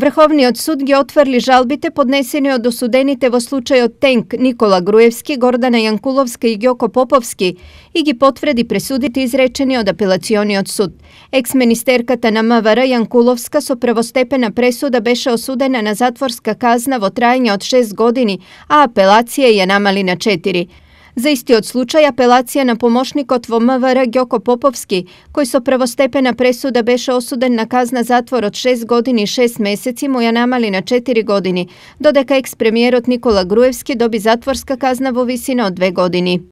Врховниот суд ги отфрли жалбите поднесени од осудените во случајот Тенк Никола Груевски, Гордана Јанкуловска и Ѓоко Поповски и ги потврди пресудите изречени од апелациониот суд. Екс-министерката на МВР Јанкуловска со првостепена пресуда беше осудена на затворска казна во трајање од 6 години, а апелација ја намали на За истиот случај апелација на помошникот во МВР Ѓоко Поповски, кој со првостепена пресуда беше осуден на казна затвор од 6 години и 6 месеци, му ја намали на 4 години, додека екс-премиерот Никола Груевски доби затворска казна во висина од 2 години.